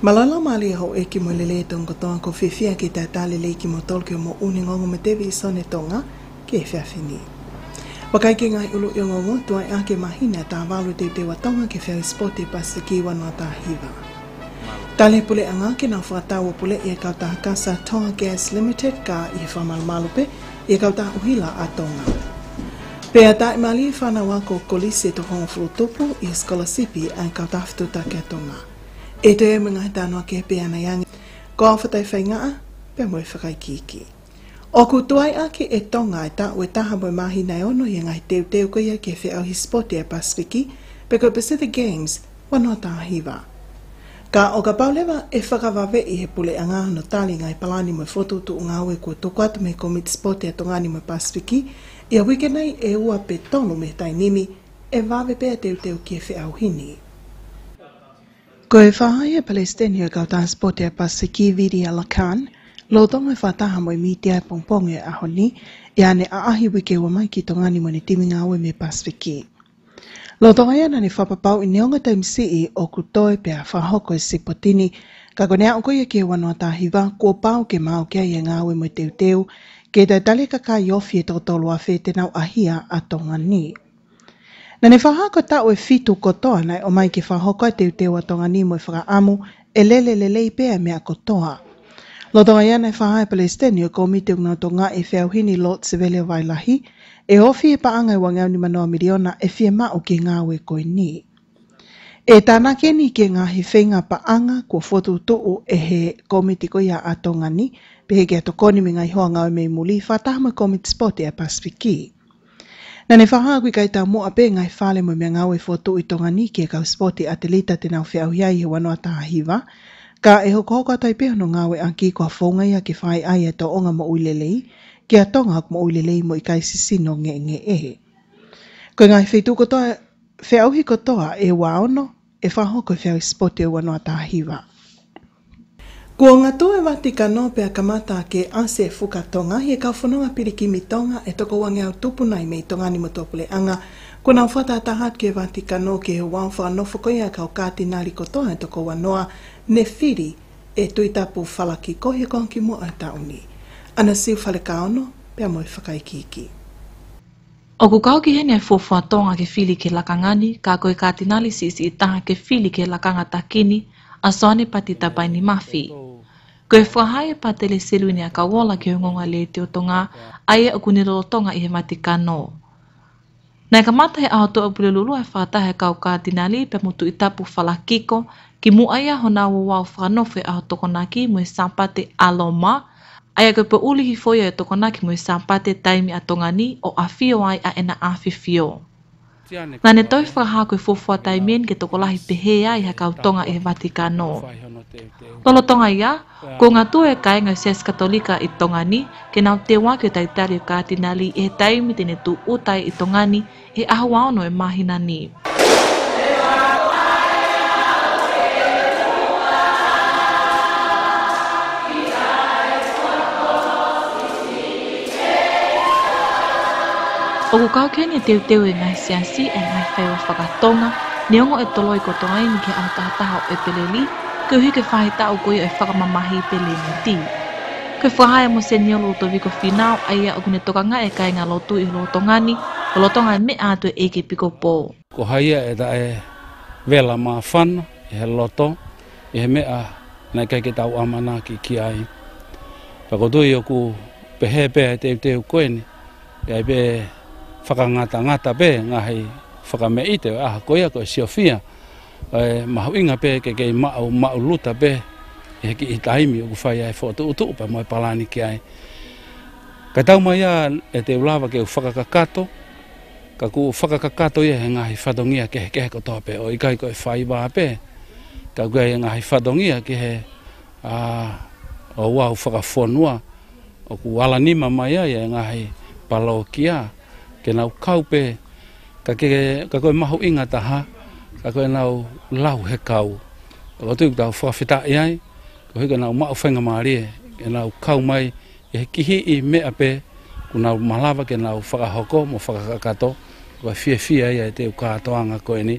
Malala maali hau e ki moelele e tonga tonga ko whiwhia ki tā tāle le ki mo tolke o mo uni ngongo me tevi i sone tonga ki e whiawhini. Wakai ki ngai ulu i ngongo tuai e ake mahina tā walu te te watonga ki whiawhi spoti pasi ki wanoa tā hiva. Tāle pule a ngāke nā whātau pule i e kauta hakasa Tonga Gas Limited ka i whamal malupe i e kauta uhila a tonga. Pea tā i mali i whanau ako kolise to hongo furutupu i skolasipi a e kauta aftuta ke tonga. E te ema ngai tāno ke pe ana yangi. Ko awhatai whaingaa, pe moe whakai kiki. O ku tuai ake e tonga ta ue taha moe mahi nei ono i ngai teo teo kia ke whi au his spoti e pasiki, pe ko Pacific Games wano taha hiwa. Ka o ka paulewa e whakawawe i he pule a ngā no tali ngai palani moe fototu o ngāwe kua tuku atu me komit spoti e a tongani moe pasiki, i a wike nei e ua pe tonu me tai nimi e wawe pe a teo teo kia whi au hini. Ko e whahai e Palestini o kau tāspote a pasiki viri ala kān, lo tonga e whataha moi mītia e pongponge a e ane a ahi wike wa mai ki tongani mo ne timinga aue me pasiki. Lo tonga e anani whapapau i neonga taim sii e o kutoe pe a whahoko e sipotini, ka kone a okoia ke wanoa tāhiwa, kua pau ke mau kia i anga aue mo teu, ke tai tali kaka i ofi e tautolo a whetenau ahia a tongani. Na ne hako ta e fitu kotoa nei o mai ki whahoko e teu wa tonga ni mo e amu e lele lele i pēa mea kotoa. Lotonga ia nei whahai palestini o komite unga tonga ngā e whiauhini lot sevele vai lahi e ofi e paanga i wangau ni manoa miriona e fie mao ki ngā we koi ni. E tāna keni ki ngā he whenga paanga kua fotu tuu e he komite ko ia tonga ni pe ki ato koni mi ngai hoa ngā mei muli whatahama komite spot e a Pasifiki. Nā ne whaha kui kai tā mō ape ngai whale mo mea ngāwe fōtō i tonga ni kia kau sporti atelita te nau whiau hiai he wanoa tā hiva. Ka e hoko hoko atai peho no ngāwe anki kua whonga ia ke whai ai e tō onga mo uilelei, kia tonga hoko mo uilelei mo i kai sisi no nge nge ehe. Ko ngai whetū kotoa, whiau hi kotoa e wāono, e whaho koe whiau sporti e wanoa tā hiva. sporti atelita te Kua ngā tō e wāti ka nō pia kamata ke ase fuka tonga, he ka whanonga piriki mi tonga e toko wange au tupunai mei tonga ni motopule anga. Kua nā whata a ke wāti ka nō ke he wānwha no whakoia ka o kāti nāri kotoa e toko wanoa ne whiri e tuitapu whalaki ko he kongki mo ai tauni. Ana siu whale ka ono, pia moi whakai ki iki. O ku kau ki hene fuafua tonga ke fili ke lakangani, ka koe kāti nāli sisi i taha ke fili ke lakanga takini, a soane pati tabai mafi. Ko e whahae pā tele selu ni a ka wola ki hongonga le te o tonga, ai e oku niro tonga i he mati kano. Nei ka mata he ahoto o pule lulu e whātai he kau kā tina pe mutu i tapu whala ki mu aia hona wa wau whanofu e ahoto konaki mui sampate aloma, ai e koe pa uli hi foia e tokonaki mui sampate taimi a tonga ni o a fio ai a ena a fifio. fio. Nga ne tau whakaha koe fōfua tai mien ke toko lahi pehe ai ha kau tonga e Vatikano. Tolo tonga ia, ko ngā tū e kai ngā sias katolika i tonga ni, ke nau te wā kia tai tari ka e tai mi tene tū utai i tonga ni, e ahu aono e mahina ni. O ku kau kei ni teu teu e ngai siasi e ngai whewa whakatonga, neongo e tolo i koto ai ni ke au tahataha o e peleli, ke hui ke whaheta o koi e whakamamahi peleli ti. Ke whahae mo se nio loto viko whinau a ia o kune tokanga e kai ngā lotu i loto ngani, o loto ngai me ātu e ke piko pō. Ko haia e ta e vela mā whana, e he loto, e he mea nei kai ke tau amana ki ki ai. Pako o ku pehe pehe teu teu koe ni, e ai pehe whakangata ngata pē, ngā hei whakame i te, aha koia koe siofia, e, e mahu inga pē, ke kei mau, mau luta pē, e ki i taimi o kufai ai whakatu utu upa mai palani ki ai. Kai tau mai a e te ulawa ke u whakakakato, ka ku u whakakakato ia e he ngā hei whadongia ke he kehe kotoa pē, o i kai koe whai wā pē, ka kua i e ngā hei whadongia ke he a, o wā u whakafonua, o ku alanima mai a i ngā hei palo ki ke nau kaupe, ka, ke, ka koe maho inga taha, ka koe nau lau he kau. Ka koe tuk tau whawhita i ai, ka koe nau mao whenga maarie, ke nau kau mai, ke he kihi i me ape, ku nau malawa ke nau whakahoko mo whakakakato, ka fie fie ai ai te u katoanga koe ni.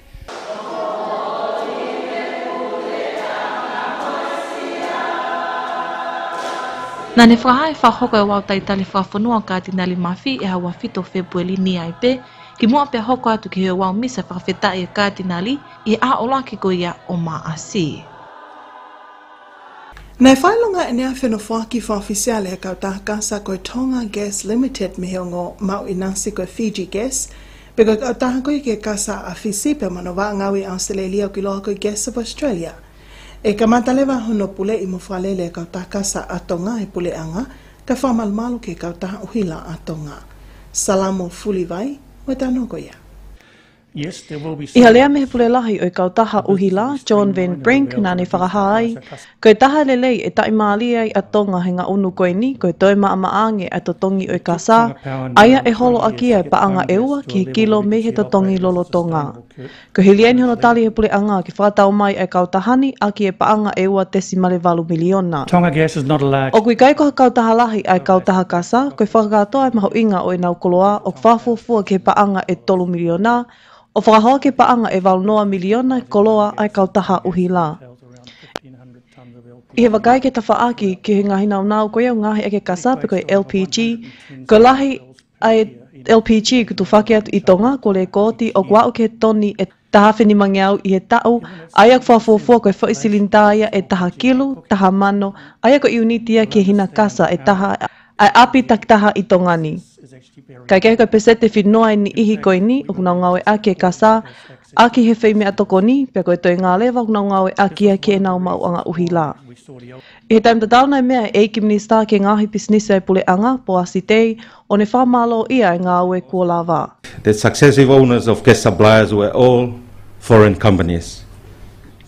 Nā ne whakahae whahoko e wau tai tali whafunua ka ati nali mawhi e hawa fito Februari ni ai pe, ki mua pia hoko atu ki hea wau misa whakawhetā e ka ati nali i e a o laki ia o mā asi. Nā e whailunga e nea whenu whaki whawhisiale e kau tāka sa koe Tonga Gas Limited me heo ngō mau i nasi koe Fiji Gas, pe koe kau tāka koe ke kasa a Fisipe manovā ngawi Australia ki loa koe Gas of Australia – E ka mataleva hono pule i mawhalele e kauta kasa atonga e pule anga, ka whamalmalu ke kauta uhila atonga. Salamo fuli vai, wetanoko ia. Salamo fuli vai, wetanoko ia. Yes, there Iha lea mehe pule lahi o i kautaha uhi John Van Brink, nā ne whakaha ai. Koe taha lelei e tai maalia i atonga he ngā unu koe ni, koe toi maa maange a totongi o i kasa, aia e holo a kia e paanga e ki he kilo me he totongi lolo tonga. Koe he lieni hono tali he pule anga ki whakatau mai e kautahani a ki e paanga e ua tesi male valu miliona. Tonga gas is not allowed. O kui kai koha kautaha lahi a kautaha kasa, koe whakakatoa e maho inga o i nau koloa o kwhafuafua ki he paanga e tolu miliona, o whakahoa ke paanga e valnoa miliona e koloa ai kautaha uhi la. I hewa kai ke tawha aki ki he ngahina o nāu koeo ngahi ake kasape koe LPG, ko lahi ai LPG ku whake atu i tonga ko le kōti o kua ke toni e taha whini mangi au i he tau, ai ako whafuafua koe whoi silintaia e taha kilu, taha mano, ai ako iunitia ki hina kasa e taha, ai api tak taha i tongani. Ka kei kai pese te whinoa ni ihi koi ni, ukuna ngau e ake ka sā, aki he whei mea toko ni, pia koe toi ngā lewa, ukuna ngau e aki a ke nau mau anga uhi lā. I he taimta tāunai mea, e ki minista ke ngāhi pisnisa e pule anga, po asi tei, o ne wha mālo ia e ngā ue kua lā The successive owners of guest suppliers were all foreign companies.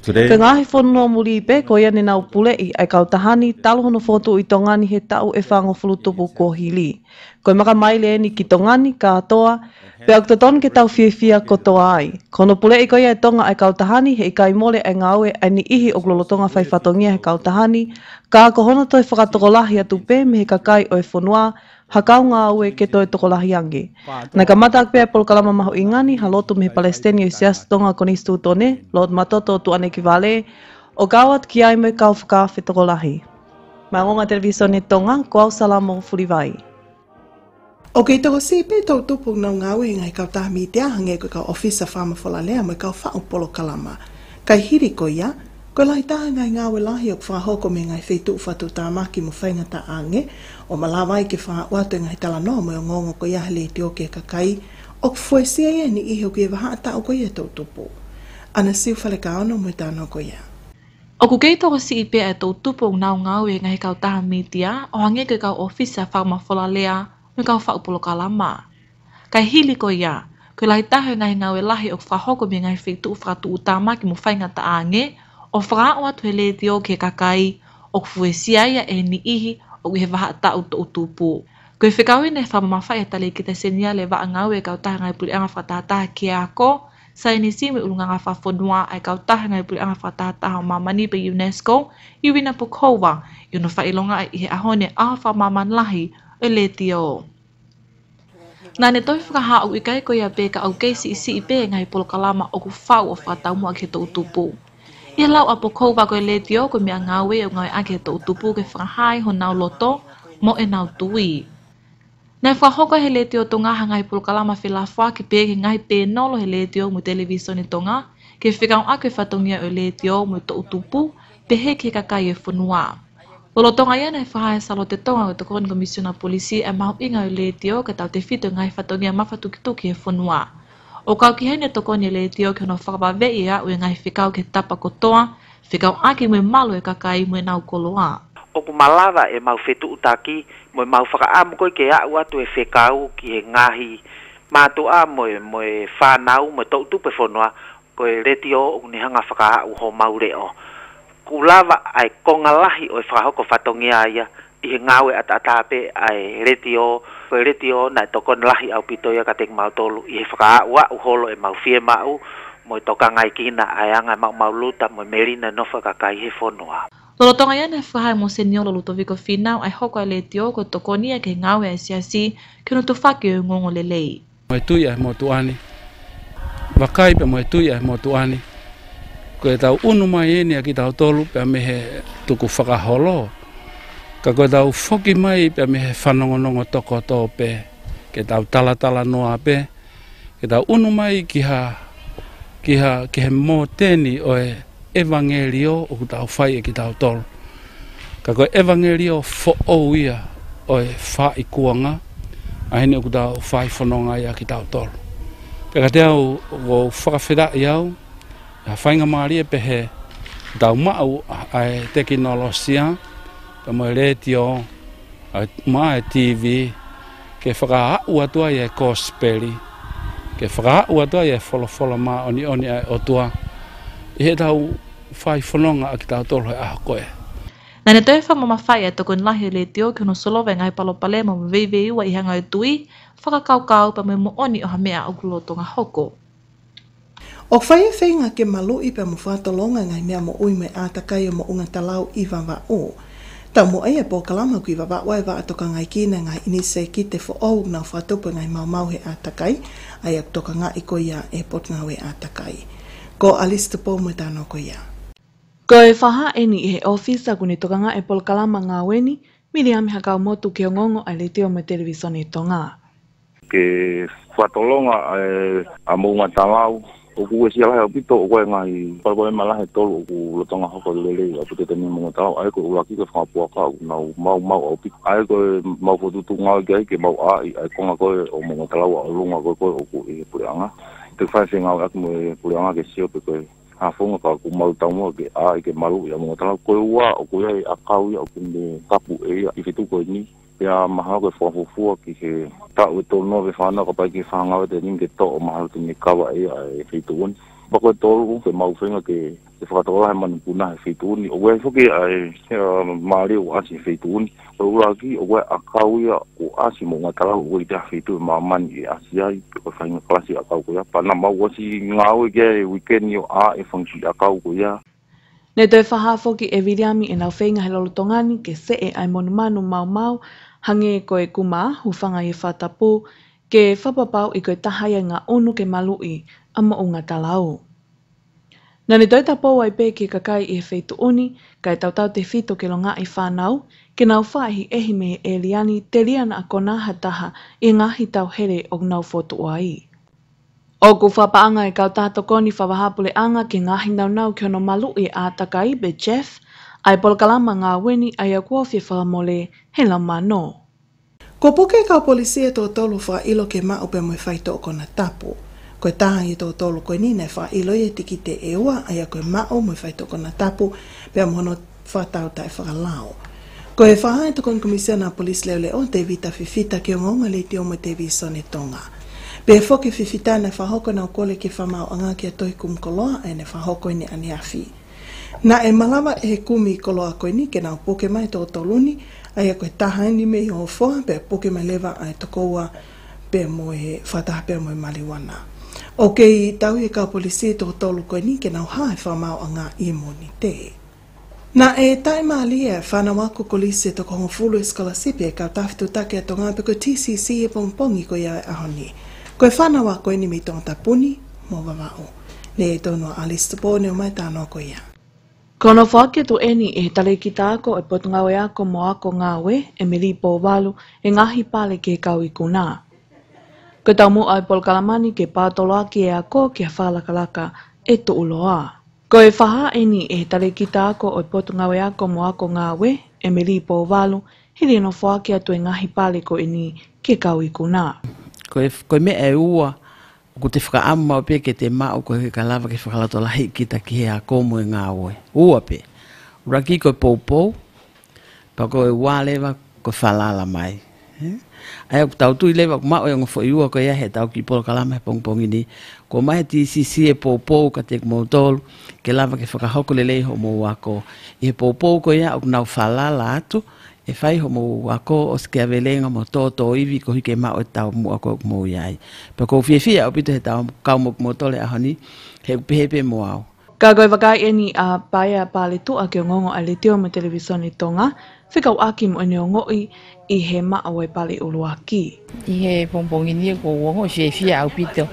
Today. Te ngāhi whanua muri i pe, ko ia nina o pulei, ai kau tahani, talohono whotu i tongani he tau e whango whulutupu ko hili. Ko i maka mai leeni ki tongani, ka atoa, pe au tatonu ke tau fiefia ko toa ai. Kono pulei ko ia e tonga ai kau tahani, he i kai mole ai e ngāwe, ai e ni ihi o glolotonga whai whatongia he kau tahani, ka ako hono toi whakatokolahi atu pe me he kakai o e whanua, hakau ngā aue ke toi tokolahi angi. Nā ka matak pia pol kalama maho ingani, ha lotu mihi palestini i siasa tonga konistu tone, lot matoto tu ane ki vale, o kawat ki aime kau whaka whi tokolahi. Mai ngonga ni tonga, ko au salamo furivai. O kei toko si, pe tau tupu ngā ngā aue ngai kau tahami i te ahange kua kau ofisa whama whala lea mai kau whaupolo kalama. Kai hiri ko ia, Ko lai taha ngai ngā we lahi o kwha hoko me ngai whetu ufatu tā maki mo whainga tā ange o malawai ke wha watu ngai tala no mo yo ngongo ko iahele i te oke kakai o kwhoe sia e ni ihe o kia waha ata o ko ia tau tupo. Ana siu whale ka ono mo i tāno ko ia. O ku kei toko si ipea e tau tupo o ngau ngau e ngai kau taha mitia o hange ke kau ofisa wha ma whola lea me kau wha upolo ka lama. Kai hili ko ia, ko lai taha e ngai ngau e lahi o kwha hoko me ngai whetu ufatu utama ki mo whainga ta ange o o whakaawa tue le tio ke kakai o kufue siaia e ni ihi o ke waha tau to utupu. Koe whikawe ne whamamawha e tale ki te senia le waa ngawe e kautaha ngai puli anga whatataha ki a ko, sa ini simi urunga ngā whafonua e kautaha ngai puli anga whatataha o mamani pe UNESCO, i wina pukowa, i unu whailonga e ihe ahone a whamaman lahi o e le tio. Nā ne tohi whakaha au i kai koe a pēka au keisi i si i pē ngai polo kalama o ku whau o whatau mua ki te utupu. Ia lau apo kou wako e le tio koe mea ngawe e ngawe ake to utupu ke whakahai ho nau loto mo e nau tui. Nei whakahoko he le tio tonga hanga i pulkalama whi la fwa ke pēke ngai pēnolo he le mu televiso ni e tonga ke whikau ake whatongia o le tio mu to pe he ke kakai e whunua. Olo tonga ia nei whahai salo te tonga o tokoan komisiona polisi e mahu inga o le ke tau te whito ngai whatongia mawhatukituki e whunua. O kau ki heine toko ni le tio ki hono whakapa vei ea ue ngai whikau ke tapa kotoa, whikau aki mui malo e kakai mui nau koloa. O ku malawa e mau whetu utaki, mui mau whakaamu koi ke au atu e whikau ki he ngahi mātu a mui mui whanau mui tau tupe whonua koi le tio ni hanga whakaau ho mau reo. Ku ai konga lahi o e whakahoko whatongi aia, i he ngāwe at atāpe ai reti o, pe reti o nai toko nalahi au pitoia ka teng mautolu i he whakaa uholo e mau fie mau mo i toka ngai kina ai anga mau mau luta mo i merina no ka kai he whonua. Lolo tonga iana whahai mo se nio lolo tofiko whinau ai hoko ai reti o ko toko nia ke ngāwe ai si kia no tu whake o e ngongo lelei. Mo i tuia e mo tu ane. Wakai pe mo i tuia e mo tu ane. Ko e tau unu mai ene a ki tau tolu pe a he tuku whakaholoa. Ka koe tau whoki mai pia me he whanongonongo toko tō pē. Ke tau talatala noa pē. Ke tau unu mai ki ha, ki ha, ki he mō tēni o e evangelio o ku tau whai e ki tau tōru. Ka koe evangelio fo ou ia o e wha i kuanga. A hene o ku tau whai whanonga ia ki tau tōru. Pia ka te au o whakawhera i au. E ha whainga maari e pe he tau mau a e tekinolosia. Ha whainga pe he tau mau a e ka mai retio, a mai TV, ke whaka hau atua i e kospeli, ke whaka hau atua i e wholofolo ma oni oni ai o toa i he tau whai folonga a ki tolo hai e aho koe. Nā ne tēwha mama whai e tuku nahi le tio ki hono solove ngai palo pale ma vive iwa i hanga i tui, whakakaukau pa mai mo oni o hamea o glotonga hoko. O whai e whainga ke malu i pa mu whātolonga ngai mea mo ui me ta kai mo unga talau i wawa o, Tau mo ea po kalama kui wa wae wa atoka ngai kina ngai inise ki te fo au ngau whatupu ngai maumau he atakai, ai ak toka ngā iko ia e pot ngau he atakai. Ko alista po mo tano ko ia. Ko e whaha eni e ofis a kuni toka ngā e pol kalama ngā weni, miri ame hakao motu ke ongongo ai le teo me televisoni to ngā. Ke whatolonga e, a mounga tangau, o ku wesi ala o to ko nga i pa ko ma la to lo ku lo tonga ho ko le le a pute te ni mo ta ai ko u la ki ko fa po ka u na mau ma o pi ai ko ma fo tu tu nga ga ke ma a ai ko nga o mo ta la wa lo nga o ku i e pu nga te fa se nga ak mo e pu nga ke sio pe ko a fo nga ka ku ma ta mo ke a ke ma ya mo ta la ko wa o ku ai a ka ya o ku ni e pu e i fi tu ni ya maha ko fo fo fo ki he ta e e e u to no ve fana ko pa ki fanga de ning ke to maha ko ni ka wa ya e fi tu un pa ko to u ke mau fenga ke e fa to ha man puna e fi tu un o we fo ki ai ma le wa si fi tu un o u ki o we a ka u ya o a si mo ngata la u i ta fi tu ma man i a si ai ko fa ni ka si a ka u ya pa na ma u si nga u ke weekend yo a e fa ni a ka u ya Nei tue whaha fwoki e viriami e nau whenga he lolo tongani ke se e ai manu mau mau hange koe kuma hufanga i whatapu ke whapapau i koe tahaia ngā onu ke malui ama o ngā talau. Nā ne tapo pō pē ke kakai i he whetu oni, kai tautau te whito ke longa i whānau, ke nau whāhi ehime me e liani te liana a kona hataha i ngā hi tau here o nau fotu ai. O ku whapaanga e kau tātoko ni whawahapule anga ke ngā hi nau nau ki ono malu i ātaka i Jeff, ai polkalama ngā weni ai a kua whi whaamole he lama no. Ko puke ka polisie tō tolu wha ilo ke ma upe mui whai tō kona tapu. Koe taha i e tō tolu koe nina wha ilo i e tiki te ewa ai ko ma e o mo whai tō kona tapu pia mwono wha tau tai wha lao. Ko e whaha e tukon komisiona polis leo leo te vita fifita ke o ngonga le te omo te viso ne tonga. Pe e whoke fifita na whahoko na ukole ke whamau anga ki a toi kumkoloa e ne whahoko ne aniafi. Pe Na e malama e kumi kolo a koe ni, ke nao poke mai tō tauluni, ai a koe taha ni me i o foa, pe poke mai lewa ai tokoua pe moe, whataha pe moe maliwana. Ok, tau e ka polisi tō tolu koe ni, ke nao hae whamau a ngā i moni te. Na e tai maa lia, e whana wako kolisi tō kongo fulu e, e skola sipi e ka tafitu take ato ngā peko TCC e pongpongi koe ai ahoni. Koe whana wako e ni mi puni, tapuni, mō vavao. Ne e tono Alistair o mai tāno koe ia. Kono whake tu eni e tale ki tāko e potunga we ako mo ako ngā we e me lipo walu e ngahi pale ke kau i kunā. Ko tau mua e pol kalamani ke pātolo aki e ako ki a whālakalaka e tu uloa. Ko e whaha eni e tale ki tāko e potunga we ako mo ako ngā we e me lipo walu he lieno whake atu e ngahi pale ko eni ke kau i kunā. Ko e, ko e me e ua ko te whakaamma o pe ke te ma o koe ka lava ke whakalato lahi ki ta ki hea komu e ngā oe. Ua pe, raki koe pōpou, pa koe wā lewa koe whalala mai. Eh? Aia ko tau tui lewa ko mao e ngofo i ua koe ahe tau ki polo ka lama he pongpongi ni. Ko mahe ti si si e pōpou ka te kumou tolu, ke lava ke whakahoko le leho mō wako. I he pōpou koe ia o kunau whalala atu, e fai ho mo a ko e e o avelenga mo to to ivi ko hike ma o ta mo a mo yai pe ko fie fie o pite ta ka mo mo tole a hani he pe pe mo ao ka go vaka eni a paia pale tu a ke ngongo a le tio mo televisoni tonga fe ka wa ki e ne ngo i i he ma o e pale o lua ki i he pompong ni ko wo ngo fie fie a pite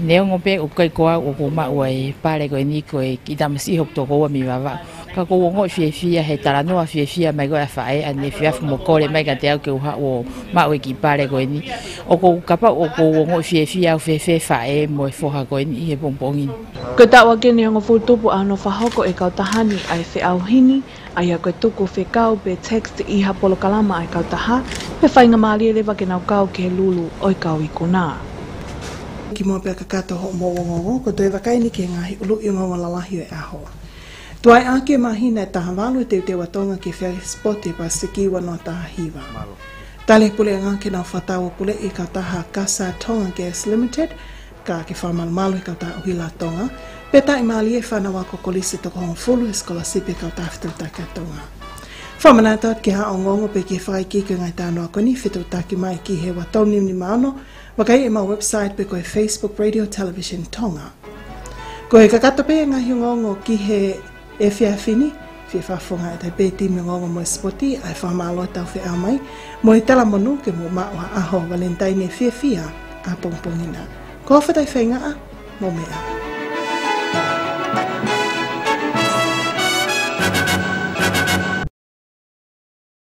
ne ngo pe o kai ko a o ko ma o e pale ko ni ko e ki si ho to ko mi va va ka ko ngo fie fie he tara no fie fie mai go fa e ani fie fu ko le mai te au ke ha o ma we ki pare go ni o ko ka pa o ko ngo fie fie au fe fe fa mo fo e ha go ni e bon bon in ko ta wa ke ni ngo fu tu ano fa ho ko e ka ta hani ai fe au hini ai a koe tuku whi kau pe text i ha polo kalama ai kau taha, pe whainga maali e lewa kena kau ke lulu oi kau i kuna. Ki mō pia kakato ho mō ngongo, ko tue wakai ni ke ngahi ulu i ngongo lalahi e ahoa. Tua ake mahi nei taha walu te te tonga ki whea spoti pa sikiwa no taha hiwa. Tale pule ngāke nā whatawa pule i ka taha Kasa Tonga Gas Limited, ka ke wha malu malu i ka taha uhila tonga, peta i māli e whanawa ko kolisi toko hong fulu e skola sipi ka taha whetu ta ka tonga. Whamana tāt ki ha o ngongo pe ki whai ki ke ngai tānoa koni, whetu ta ki mai ki he wa tauni ni māno, wakai e mā website pe koe Facebook Radio Television Tonga. Koe he kakatope e ngahi ngongo ki he e fia fini fi fa fonga te beti me ngongo mo spoti ai fa ma lo tau fe amai mo e tala monu ke mo ma wa aho valentine e fi fia a pomponina ko fa tai fenga mo me a mo me